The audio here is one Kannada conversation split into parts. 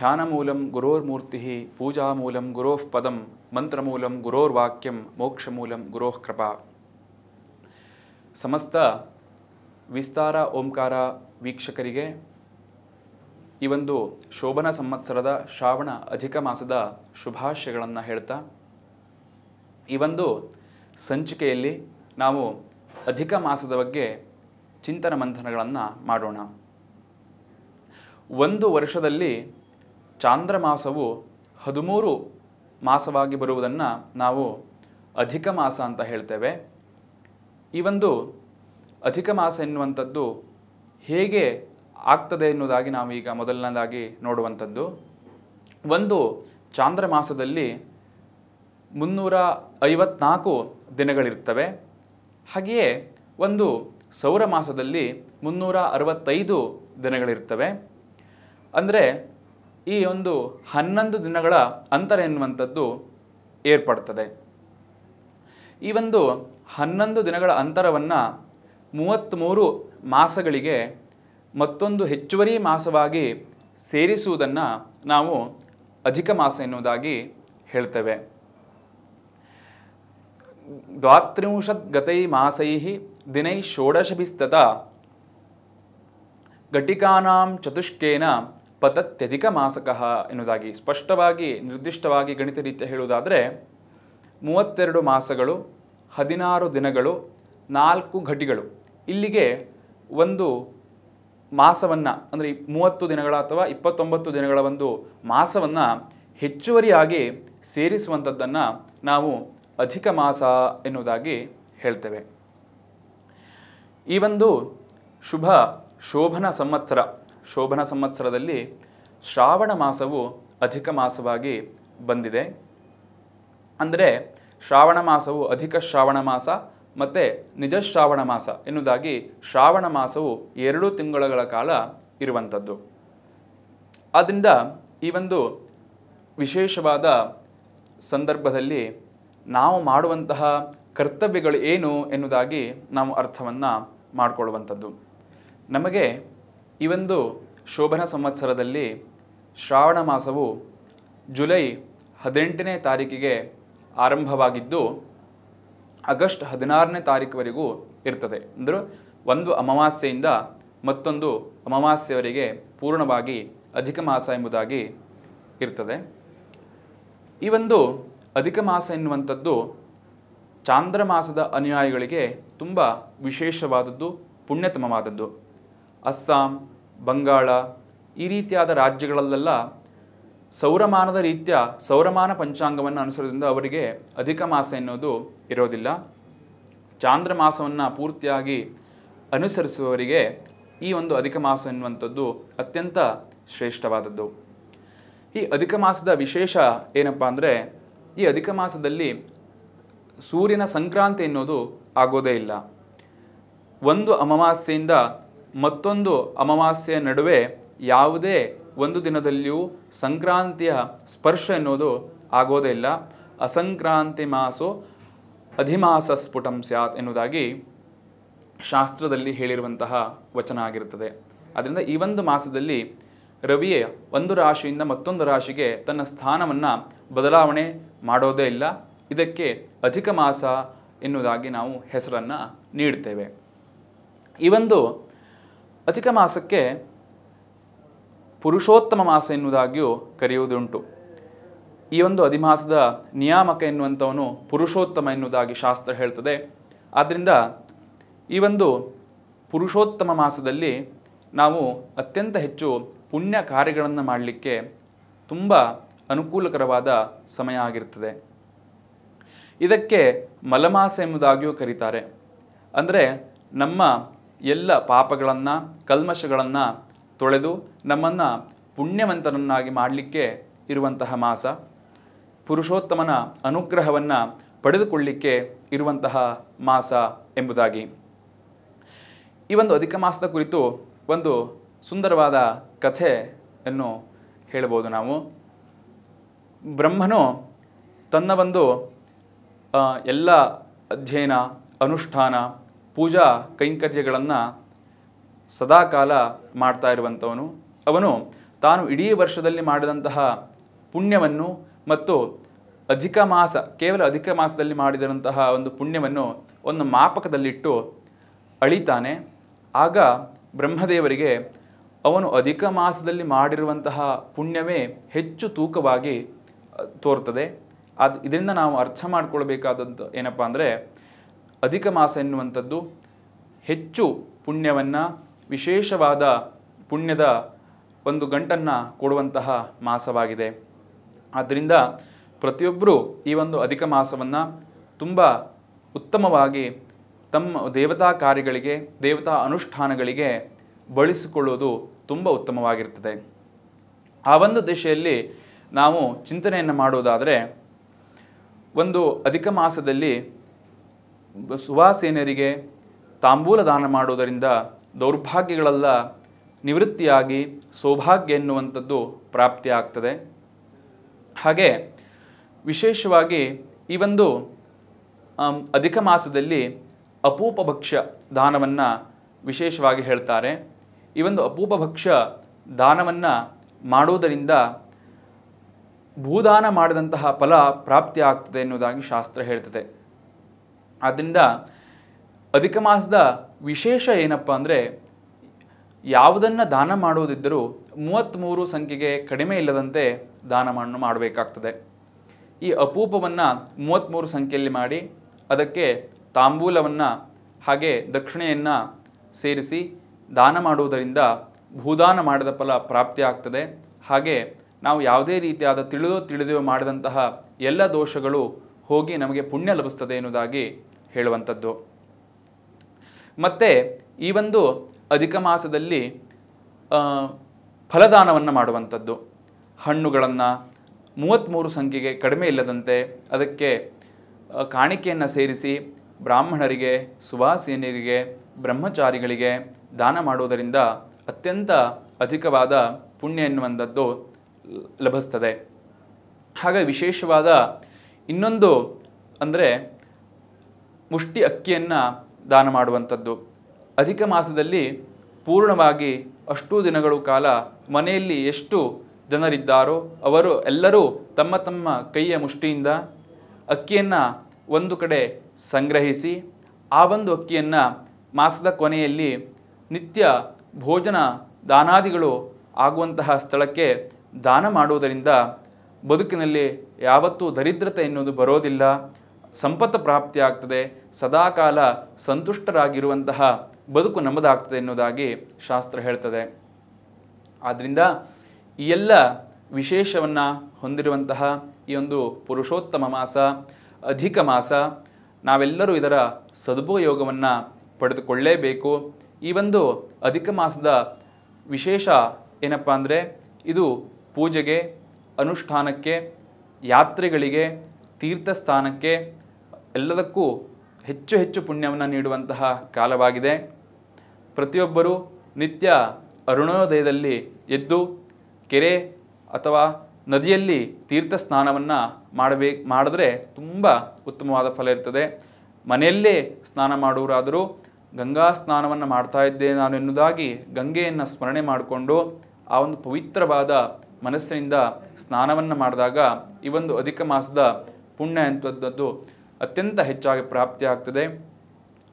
ಧ್ಯಾನಮೂಲಂ ಪೂಜಾ ಮೂಲಂ ಗುರೋಃ ಪದಂ ಮಂತ್ರಮೂಲಂ ಗುರೋರ್ವಾಕ್ಯಂ ಮೋಕ್ಷಮೂಲಂ ಗುರೋಃ ಕೃಪಾ ಸಮಸ್ತ ವಿಸ್ತಾರ ಓಂಕಾರ ವೀಕ್ಷಕರಿಗೆ ಈ ಒಂದು ಶೋಭನ ಸಂವತ್ಸರದ ಶ್ರಾವಣ ಅಧಿಕ ಮಾಸದ ಶುಭಾಶಯಗಳನ್ನು ಹೇಳ್ತಾ ಈ ಒಂದು ಸಂಚಿಕೆಯಲ್ಲಿ ನಾವು ಅಧಿಕ ಮಾಸದ ಬಗ್ಗೆ ಚಿಂತನ ಮಂಥನಗಳನ್ನು ಮಾಡೋಣ ಒಂದು ವರ್ಷದಲ್ಲಿ ಮಾಸವು ಹದಿಮೂರು ಮಾಸವಾಗಿ ಬರುವುದನ್ನು ನಾವು ಅಧಿಕ ಮಾಸ ಅಂತ ಹೇಳ್ತೇವೆ ಈ ಒಂದು ಅಧಿಕ ಮಾಸ ಎನ್ನುವಂಥದ್ದು ಹೇಗೆ ಆಗ್ತದೆ ಎನ್ನುವುದಾಗಿ ನಾವು ಈಗ ಮೊದಲನೇದಾಗಿ ನೋಡುವಂಥದ್ದು ಒಂದು ಮಾಸದಲ್ಲಿ ಮುನ್ನೂರ ಐವತ್ನಾಲ್ಕು ದಿನಗಳಿರ್ತವೆ ಹಾಗೆಯೇ ಒಂದು ಸೌರ ಮಾಸದಲ್ಲಿ ಮುನ್ನೂರ ಅರವತ್ತೈದು ದಿನಗಳಿರ್ತವೆ ಅಂದರೆ ಈ ಒಂದು ಹನ್ನೊಂದು ದಿನಗಳ ಅಂತರ ಎನ್ನುವಂಥದ್ದು ಏರ್ಪಡ್ತದೆ ಈ ಒಂದು ಹನ್ನೊಂದು ದಿನಗಳ ಅಂತರವನ್ನು ಮೂವತ್ತ್ಮೂರು ಮಾಸಗಳಿಗೆ ಮತ್ತೊಂದು ಹೆಚ್ಚುವರಿ ಮಾಸವಾಗಿ ಸೇರಿಸುವುದನ್ನು ನಾವು ಅಧಿಕ ಮಾಸ ಎನ್ನುವುದಾಗಿ ಹೇಳ್ತೇವೆ ದ್ವಾತ್ರಿಂಶದ್ಗತೈ ಗತೈ ಮಾಸೈ ದಿನೈ ಷೋಡಶಭಿಸ್ತತ ಘಟಿಕಾನಾಂ ಚತುಷ್ಕೇನ ಪದತ್ಯಧಿಕ ಮಾಸಕ ಎನ್ನುವುದಾಗಿ ಸ್ಪಷ್ಟವಾಗಿ ನಿರ್ದಿಷ್ಟವಾಗಿ ಗಣಿತ ರೀತಿಯ ಹೇಳುವುದಾದರೆ ಮೂವತ್ತೆರಡು ಮಾಸಗಳು ಹದಿನಾರು ದಿನಗಳು ನಾಲ್ಕು ಘಟಿಗಳು ಇಲ್ಲಿಗೆ ಒಂದು ಮಾಸವನ್ನು ಅಂದರೆ ಮೂವತ್ತು ದಿನಗಳ ಅಥವಾ ಇಪ್ಪತ್ತೊಂಬತ್ತು ದಿನಗಳ ಒಂದು ಮಾಸವನ್ನು ಹೆಚ್ಚುವರಿಯಾಗಿ ಸೇರಿಸುವಂಥದ್ದನ್ನು ನಾವು ಅಧಿಕ ಮಾಸ ಎನ್ನುವುದಾಗಿ ಹೇಳ್ತೇವೆ ಈ ಒಂದು ಶುಭ ಶೋಭನ ಸಂವತ್ಸರ ಶೋಭನ ಸಂವತ್ಸರದಲ್ಲಿ ಶ್ರಾವಣ ಮಾಸವು ಅಧಿಕ ಮಾಸವಾಗಿ ಬಂದಿದೆ ಅಂದರೆ ಶ್ರಾವಣ ಮಾಸವು ಅಧಿಕ ಶ್ರಾವಣ ಮಾಸ ಮತ್ತು ನಿಜ ಶ್ರಾವಣ ಮಾಸ ಎನ್ನುವುದಾಗಿ ಶ್ರಾವಣ ಮಾಸವು ಎರಡು ತಿಂಗಳುಗಳ ಕಾಲ ಇರುವಂಥದ್ದು ಆದ್ದರಿಂದ ಈ ಒಂದು ವಿಶೇಷವಾದ ಸಂದರ್ಭದಲ್ಲಿ ನಾವು ಮಾಡುವಂತಹ ಕರ್ತವ್ಯಗಳು ಏನು ಎನ್ನುವುದಾಗಿ ನಾವು ಅರ್ಥವನ್ನು ಮಾಡಿಕೊಳ್ಳುವಂಥದ್ದು ನಮಗೆ ಈ ಒಂದು ಶೋಭನ ಸಂವತ್ಸರದಲ್ಲಿ ಶ್ರಾವಣ ಮಾಸವು ಜುಲೈ ಹದಿನೆಂಟನೇ ತಾರೀಕಿಗೆ ಆರಂಭವಾಗಿದ್ದು ಆಗಸ್ಟ್ ಹದಿನಾರನೇ ತಾರೀಕುವರೆಗೂ ಇರ್ತದೆ ಅಂದರೂ ಒಂದು ಅಮಾವಾಸ್ಯೆಯಿಂದ ಮತ್ತೊಂದು ಅಮಾವಾಸ್ಯವರೆಗೆ ಪೂರ್ಣವಾಗಿ ಅಧಿಕ ಮಾಸ ಎಂಬುದಾಗಿ ಇರ್ತದೆ ಈ ಒಂದು ಅಧಿಕ ಮಾಸ ಎನ್ನುವಂಥದ್ದು ಮಾಸದ ಅನುಯಾಯಿಗಳಿಗೆ ತುಂಬ ವಿಶೇಷವಾದದ್ದು ಪುಣ್ಯತಮವಾದದ್ದು ಅಸ್ಸಾಂ ಬಂಗಾಳ ಈ ರೀತಿಯಾದ ರಾಜ್ಯಗಳಲ್ಲೆಲ್ಲ ಸೌರಮಾನದ ರೀತಿಯ ಸೌರಮಾನ ಪಂಚಾಂಗವನ್ನು ಅನುಸರಿಸಿದ ಅವರಿಗೆ ಅಧಿಕ ಮಾಸ ಎನ್ನುವುದು ಇರೋದಿಲ್ಲ ಚಾಂದ್ರ ಮಾಸವನ್ನು ಪೂರ್ತಿಯಾಗಿ ಅನುಸರಿಸುವವರಿಗೆ ಈ ಒಂದು ಅಧಿಕ ಮಾಸ ಎನ್ನುವಂಥದ್ದು ಅತ್ಯಂತ ಶ್ರೇಷ್ಠವಾದದ್ದು ಈ ಅಧಿಕ ಮಾಸದ ವಿಶೇಷ ಏನಪ್ಪ ಅಂದರೆ ಈ ಅಧಿಕ ಮಾಸದಲ್ಲಿ ಸೂರ್ಯನ ಸಂಕ್ರಾಂತಿ ಎನ್ನುವುದು ಆಗೋದೇ ಇಲ್ಲ ಒಂದು ಅಮಾವಾಸ್ಯೆಯಿಂದ ಮತ್ತೊಂದು ಅಮಾವಾಸ್ಯೆಯ ನಡುವೆ ಯಾವುದೇ ಒಂದು ದಿನದಲ್ಲಿಯೂ ಸಂಕ್ರಾಂತಿಯ ಸ್ಪರ್ಶ ಎನ್ನುವುದು ಆಗೋದೇ ಇಲ್ಲ ಅಸಂಕ್ರಾಂತಿ ಮಾಸೋ ಅಧಿಮಾಸ ಸ್ಫುಟಂ ಸ್ಯಾತ್ ಎನ್ನುವುದಾಗಿ ಶಾಸ್ತ್ರದಲ್ಲಿ ಹೇಳಿರುವಂತಹ ವಚನ ಆಗಿರುತ್ತದೆ ಅದರಿಂದ ಈ ಒಂದು ಮಾಸದಲ್ಲಿ ರವಿಯೇ ಒಂದು ರಾಶಿಯಿಂದ ಮತ್ತೊಂದು ರಾಶಿಗೆ ತನ್ನ ಸ್ಥಾನವನ್ನು ಬದಲಾವಣೆ ಮಾಡೋದೇ ಇಲ್ಲ ಇದಕ್ಕೆ ಅಧಿಕ ಮಾಸ ಎನ್ನುವುದಾಗಿ ನಾವು ಹೆಸರನ್ನು ನೀಡ್ತೇವೆ ಈ ಒಂದು ಅಧಿಕ ಮಾಸಕ್ಕೆ ಪುರುಷೋತ್ತಮ ಮಾಸ ಎನ್ನುವುದಾಗಿಯೂ ಕರೆಯುವುದುಂಟು ಈ ಒಂದು ಅಧಿಮಾಸದ ನಿಯಾಮಕ ಎನ್ನುವಂಥವನು ಪುರುಷೋತ್ತಮ ಎನ್ನುವುದಾಗಿ ಶಾಸ್ತ್ರ ಹೇಳ್ತದೆ ಆದ್ದರಿಂದ ಈ ಒಂದು ಪುರುಷೋತ್ತಮ ಮಾಸದಲ್ಲಿ ನಾವು ಅತ್ಯಂತ ಹೆಚ್ಚು ಪುಣ್ಯ ಕಾರ್ಯಗಳನ್ನು ಮಾಡಲಿಕ್ಕೆ ತುಂಬ ಅನುಕೂಲಕರವಾದ ಸಮಯ ಆಗಿರ್ತದೆ ಇದಕ್ಕೆ ಮಲಮಾಸ ಎಂಬುದಾಗಿಯೂ ಕರೀತಾರೆ ಅಂದರೆ ನಮ್ಮ ಎಲ್ಲ ಪಾಪಗಳನ್ನು ಕಲ್ಮಶಗಳನ್ನು ತೊಳೆದು ನಮ್ಮನ್ನು ಪುಣ್ಯವಂತನನ್ನಾಗಿ ಮಾಡಲಿಕ್ಕೆ ಇರುವಂತಹ ಮಾಸ ಪುರುಷೋತ್ತಮನ ಅನುಗ್ರಹವನ್ನು ಪಡೆದುಕೊಳ್ಳಿಕ್ಕೆ ಇರುವಂತಹ ಮಾಸ ಎಂಬುದಾಗಿ ಈ ಒಂದು ಅಧಿಕ ಮಾಸದ ಕುರಿತು ಒಂದು ಸುಂದರವಾದ ಕಥೆಯನ್ನು ಹೇಳಬಹುದು ನಾವು ಬ್ರಹ್ಮನು ತನ್ನ ಒಂದು ಎಲ್ಲ ಅಧ್ಯಯನ ಅನುಷ್ಠಾನ ಪೂಜಾ ಕೈಂಕರ್ಯಗಳನ್ನು ಸದಾಕಾಲ ಮಾಡ್ತಾ ಇರುವಂಥವನು ಅವನು ತಾನು ಇಡೀ ವರ್ಷದಲ್ಲಿ ಮಾಡಿದಂತಹ ಪುಣ್ಯವನ್ನು ಮತ್ತು ಅಧಿಕ ಮಾಸ ಕೇವಲ ಅಧಿಕ ಮಾಸದಲ್ಲಿ ಮಾಡಿದಂತಹ ಒಂದು ಪುಣ್ಯವನ್ನು ಒಂದು ಮಾಪಕದಲ್ಲಿಟ್ಟು ಅಳಿತಾನೆ ಆಗ ಬ್ರಹ್ಮದೇವರಿಗೆ ಅವನು ಅಧಿಕ ಮಾಸದಲ್ಲಿ ಮಾಡಿರುವಂತಹ ಪುಣ್ಯವೇ ಹೆಚ್ಚು ತೂಕವಾಗಿ ತೋರ್ತದೆ ಅದು ಇದರಿಂದ ನಾವು ಅರ್ಥ ಮಾಡ್ಕೊಳ್ಬೇಕಾದದ್ದು ಏನಪ್ಪ ಅಂದರೆ ಅಧಿಕ ಮಾಸ ಎನ್ನುವಂಥದ್ದು ಹೆಚ್ಚು ಪುಣ್ಯವನ್ನು ವಿಶೇಷವಾದ ಪುಣ್ಯದ ಒಂದು ಗಂಟನ್ನು ಕೊಡುವಂತಹ ಮಾಸವಾಗಿದೆ ಆದ್ದರಿಂದ ಪ್ರತಿಯೊಬ್ಬರೂ ಈ ಒಂದು ಅಧಿಕ ಮಾಸವನ್ನು ತುಂಬ ಉತ್ತಮವಾಗಿ ತಮ್ಮ ದೇವತಾ ಕಾರ್ಯಗಳಿಗೆ ದೇವತಾ ಅನುಷ್ಠಾನಗಳಿಗೆ ಬಳಸಿಕೊಳ್ಳುವುದು ತುಂಬ ಉತ್ತಮವಾಗಿರ್ತದೆ ಆ ಒಂದು ದಿಶೆಯಲ್ಲಿ ನಾವು ಚಿಂತನೆಯನ್ನು ಮಾಡುವುದಾದರೆ ಒಂದು ಅಧಿಕ ಮಾಸದಲ್ಲಿ ಸುವಾಸೇನರಿಗೆ ತಾಂಬೂಲ ದಾನ ಮಾಡುವುದರಿಂದ ದೌರ್ಭಾಗ್ಯಗಳೆಲ್ಲ ನಿವೃತ್ತಿಯಾಗಿ ಸೌಭಾಗ್ಯ ಎನ್ನುವಂಥದ್ದು ಪ್ರಾಪ್ತಿಯಾಗ್ತದೆ ಹಾಗೆ ವಿಶೇಷವಾಗಿ ಈ ಒಂದು ಅಧಿಕ ಮಾಸದಲ್ಲಿ ಅಪೂಪಭಕ್ಷ್ಯ ದಾನವನ್ನು ವಿಶೇಷವಾಗಿ ಹೇಳ್ತಾರೆ ಈ ಒಂದು ಅಪೂಪಭಕ್ಷ್ಯ ದಾನವನ್ನು ಮಾಡುವುದರಿಂದ ಭೂದಾನ ಮಾಡಿದಂತಹ ಫಲ ಪ್ರಾಪ್ತಿಯಾಗ್ತದೆ ಎನ್ನುವುದಾಗಿ ಶಾಸ್ತ್ರ ಹೇಳ್ತದೆ ಆದ್ದರಿಂದ ಅಧಿಕ ಮಾಸದ ವಿಶೇಷ ಏನಪ್ಪ ಅಂದರೆ ಯಾವುದನ್ನು ದಾನ ಮಾಡುವುದಿದ್ದರೂ ಮೂವತ್ತ್ಮೂರು ಸಂಖ್ಯೆಗೆ ಕಡಿಮೆ ಇಲ್ಲದಂತೆ ದಾನ ಮಣ್ಣು ಮಾಡಬೇಕಾಗ್ತದೆ ಈ ಅಪೂಪವನ್ನು ಮೂವತ್ತ್ಮೂರು ಸಂಖ್ಯೆಯಲ್ಲಿ ಮಾಡಿ ಅದಕ್ಕೆ ತಾಂಬೂಲವನ್ನು ಹಾಗೆ ದಕ್ಷಿಣೆಯನ್ನು ಸೇರಿಸಿ ದಾನ ಮಾಡುವುದರಿಂದ ಭೂದಾನ ಮಾಡಿದ ಫಲ ಪ್ರಾಪ್ತಿ ಹಾಗೆ ನಾವು ಯಾವುದೇ ರೀತಿಯಾದ ತಿಳಿದೋ ತಿಳಿದೋ ಮಾಡಿದಂತಹ ಎಲ್ಲ ದೋಷಗಳು ಹೋಗಿ ನಮಗೆ ಪುಣ್ಯ ಲಭಿಸ್ತದೆ ಎನ್ನುವುದಾಗಿ ಹೇಳುವಂಥದ್ದು ಮತ್ತು ಈ ಒಂದು ಅಧಿಕ ಮಾಸದಲ್ಲಿ ಫಲದಾನವನ್ನು ಮಾಡುವಂಥದ್ದು ಹಣ್ಣುಗಳನ್ನು ಮೂವತ್ತ್ಮೂರು ಸಂಖ್ಯೆಗೆ ಕಡಿಮೆ ಇಲ್ಲದಂತೆ ಅದಕ್ಕೆ ಕಾಣಿಕೆಯನ್ನು ಸೇರಿಸಿ ಬ್ರಾಹ್ಮಣರಿಗೆ ಸುವಾಸೇನಿಯರಿಗೆ ಬ್ರಹ್ಮಚಾರಿಗಳಿಗೆ ದಾನ ಮಾಡುವುದರಿಂದ ಅತ್ಯಂತ ಅಧಿಕವಾದ ಪುಣ್ಯ ಎನ್ನುವಂಥದ್ದು ಲಭಿಸ್ತದೆ ಹಾಗೆ ವಿಶೇಷವಾದ ಇನ್ನೊಂದು ಅಂದರೆ ಮುಷ್ಟಿ ಅಕ್ಕಿಯನ್ನು ದಾನ ಮಾಡುವಂಥದ್ದು ಅಧಿಕ ಮಾಸದಲ್ಲಿ ಪೂರ್ಣವಾಗಿ ಅಷ್ಟೂ ದಿನಗಳು ಕಾಲ ಮನೆಯಲ್ಲಿ ಎಷ್ಟು ಜನರಿದ್ದಾರೋ ಅವರು ಎಲ್ಲರೂ ತಮ್ಮ ತಮ್ಮ ಕೈಯ ಮುಷ್ಟಿಯಿಂದ ಅಕ್ಕಿಯನ್ನು ಒಂದು ಕಡೆ ಸಂಗ್ರಹಿಸಿ ಆ ಒಂದು ಅಕ್ಕಿಯನ್ನು ಮಾಸದ ಕೊನೆಯಲ್ಲಿ ನಿತ್ಯ ಭೋಜನ ದಾನಾದಿಗಳು ಆಗುವಂತಹ ಸ್ಥಳಕ್ಕೆ ದಾನ ಮಾಡುವುದರಿಂದ ಬದುಕಿನಲ್ಲಿ ಯಾವತ್ತೂ ದರಿದ್ರತೆ ಎನ್ನುವುದು ಬರೋದಿಲ್ಲ ಸಂಪತ್ತು ಪ್ರಾಪ್ತಿಯಾಗ್ತದೆ ಸದಾಕಾಲ ಸಂತುಷ್ಟರಾಗಿರುವಂತಹ ಬದುಕು ನಮ್ಮದಾಗ್ತದೆ ಎನ್ನುವುದಾಗಿ ಶಾಸ್ತ್ರ ಹೇಳ್ತದೆ ಆದ್ದರಿಂದ ಈ ಎಲ್ಲ ವಿಶೇಷವನ್ನು ಹೊಂದಿರುವಂತಹ ಈ ಒಂದು ಪುರುಷೋತ್ತಮ ಮಾಸ ಅಧಿಕ ಮಾಸ ನಾವೆಲ್ಲರೂ ಇದರ ಸದುಪಯೋಗವನ್ನು ಪಡೆದುಕೊಳ್ಳೇಬೇಕು ಈ ಒಂದು ಅಧಿಕ ಮಾಸದ ವಿಶೇಷ ಏನಪ್ಪ ಅಂದರೆ ಇದು ಪೂಜೆಗೆ ಅನುಷ್ಠಾನಕ್ಕೆ ಯಾತ್ರೆಗಳಿಗೆ ತೀರ್ಥಸ್ಥಾನಕ್ಕೆ ಎಲ್ಲದಕ್ಕೂ ಹೆಚ್ಚು ಹೆಚ್ಚು ಪುಣ್ಯವನ್ನು ನೀಡುವಂತಹ ಕಾಲವಾಗಿದೆ ಪ್ರತಿಯೊಬ್ಬರೂ ನಿತ್ಯ ಅರುಣೋದಯದಲ್ಲಿ ಎದ್ದು ಕೆರೆ ಅಥವಾ ನದಿಯಲ್ಲಿ ತೀರ್ಥ ಸ್ನಾನವನ್ನು ಮಾಡಬೇಕು ಮಾಡಿದ್ರೆ ತುಂಬ ಉತ್ತಮವಾದ ಫಲ ಇರ್ತದೆ ಮನೆಯಲ್ಲೇ ಸ್ನಾನ ಮಾಡುವರಾದರೂ ಗಂಗಾ ಸ್ನಾನವನ್ನು ಮಾಡ್ತಾ ಇದ್ದೆ ನಾನು ಎನ್ನುವುದಾಗಿ ಗಂಗೆಯನ್ನು ಸ್ಮರಣೆ ಮಾಡಿಕೊಂಡು ಆ ಒಂದು ಪವಿತ್ರವಾದ ಮನಸ್ಸಿನಿಂದ ಸ್ನಾನವನ್ನು ಮಾಡಿದಾಗ ಈ ಒಂದು ಅಧಿಕ ಮಾಸದ ಪುಣ್ಯ ಎಂಥದ್ದು ಅತ್ಯಂತ ಹೆಚ್ಚಾಗಿ ಪ್ರಾಪ್ತಿಯಾಗ್ತದೆ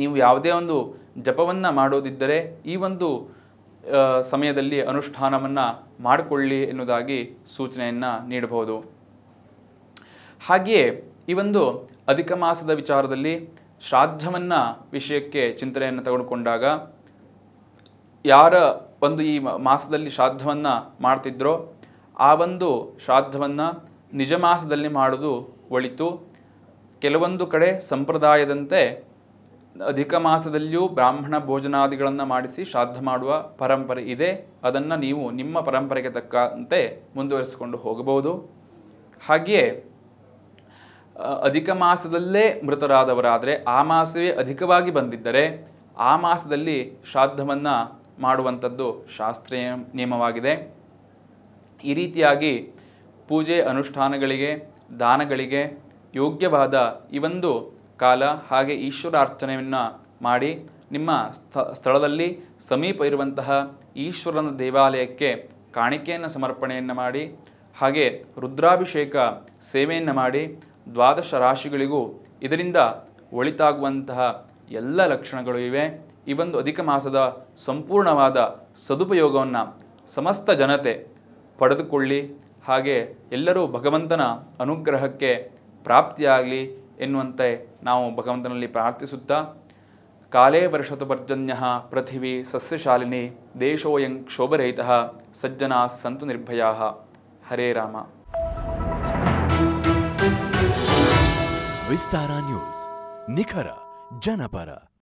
ನೀವು ಯಾವುದೇ ಒಂದು ಜಪವನ್ನು ಮಾಡೋದಿದ್ದರೆ ಈ ಒಂದು ಸಮಯದಲ್ಲಿ ಅನುಷ್ಠಾನವನ್ನು ಮಾಡಿಕೊಳ್ಳಿ ಎನ್ನುವುದಾಗಿ ಸೂಚನೆಯನ್ನು ನೀಡಬಹುದು ಹಾಗೆಯೇ ಈ ಒಂದು ಅಧಿಕ ಮಾಸದ ವಿಚಾರದಲ್ಲಿ ಶ್ರಾದ್ದವನ್ನು ವಿಷಯಕ್ಕೆ ಚಿಂತನೆಯನ್ನು ತೆಗೆದುಕೊಂಡಾಗ ಯಾರ ಒಂದು ಈ ಮಾಸದಲ್ಲಿ ಶ್ರಾದ್ದವನ್ನು ಮಾಡ್ತಿದ್ರೋ ಆ ಒಂದು ಶ್ರಾದ್ದವನ್ನು ನಿಜ ಮಾಸದಲ್ಲಿ ಮಾಡೋದು ಒಳಿತು ಕೆಲವೊಂದು ಕಡೆ ಸಂಪ್ರದಾಯದಂತೆ ಅಧಿಕ ಮಾಸದಲ್ಲಿಯೂ ಬ್ರಾಹ್ಮಣ ಭೋಜನಾದಿಗಳನ್ನು ಮಾಡಿಸಿ ಶ್ರಾದ್ದ ಮಾಡುವ ಪರಂಪರೆ ಇದೆ ಅದನ್ನು ನೀವು ನಿಮ್ಮ ಪರಂಪರೆಗೆ ತಕ್ಕಂತೆ ಮುಂದುವರಿಸಿಕೊಂಡು ಹೋಗಬಹುದು ಹಾಗೆಯೇ ಅಧಿಕ ಮಾಸದಲ್ಲೇ ಮೃತರಾದವರಾದರೆ ಆ ಮಾಸವೇ ಅಧಿಕವಾಗಿ ಬಂದಿದ್ದರೆ ಆ ಮಾಸದಲ್ಲಿ ಶ್ರಾದ್ದವನ್ನು ಮಾಡುವಂಥದ್ದು ಶಾಸ್ತ್ರೀಯ ನಿಯಮವಾಗಿದೆ ಈ ರೀತಿಯಾಗಿ ಪೂಜೆ ಅನುಷ್ಠಾನಗಳಿಗೆ ದಾನಗಳಿಗೆ ಯೋಗ್ಯವಾದ ಈ ಒಂದು ಕಾಲ ಹಾಗೆ ಈಶ್ವರಾರ್ಚನೆಯನ್ನು ಮಾಡಿ ನಿಮ್ಮ ಸ್ಥ ಸ್ಥಳದಲ್ಲಿ ಸಮೀಪ ಇರುವಂತಹ ಈಶ್ವರನ ದೇವಾಲಯಕ್ಕೆ ಕಾಣಿಕೆಯನ್ನು ಸಮರ್ಪಣೆಯನ್ನು ಮಾಡಿ ಹಾಗೆ ರುದ್ರಾಭಿಷೇಕ ಸೇವೆಯನ್ನು ಮಾಡಿ ದ್ವಾದಶ ರಾಶಿಗಳಿಗೂ ಇದರಿಂದ ಒಳಿತಾಗುವಂತಹ ಎಲ್ಲ ಲಕ್ಷಣಗಳು ಇವೆ ಈ ಒಂದು ಅಧಿಕ ಮಾಸದ ಸಂಪೂರ್ಣವಾದ ಸದುಪಯೋಗವನ್ನು ಸಮಸ್ತ ಜನತೆ ಪಡೆದುಕೊಳ್ಳಿ ಹಾಗೆ ಎಲ್ಲರೂ ಭಗವಂತನ ಅನುಗ್ರಹಕ್ಕೆ ಪ್ರಾಪ್ತಿಯಾಗಲಿ ಎನ್ನುವಂತೆ ನಾವು ಭಗವಂತನಲ್ಲಿ ಪ್ರಾರ್ಥಿಸುತ್ತಾ ಕಾಲೇ ಪರ್ಜನ್ಯ ಪೃಥಿವಿ ಸಸ್ಯಶಾಲಿನಿ ದೇಶೋಯಂ ಕ್ಷೋಭರಹಿತ ಸಜ್ಜನಾ ಸಂತು ನಿರ್ಭಯ ಹರೇ ರಾಮ ವಿಸ್ತಾರ ನ್ಯೂಸ್ ನಿಖರ ಜನಪರ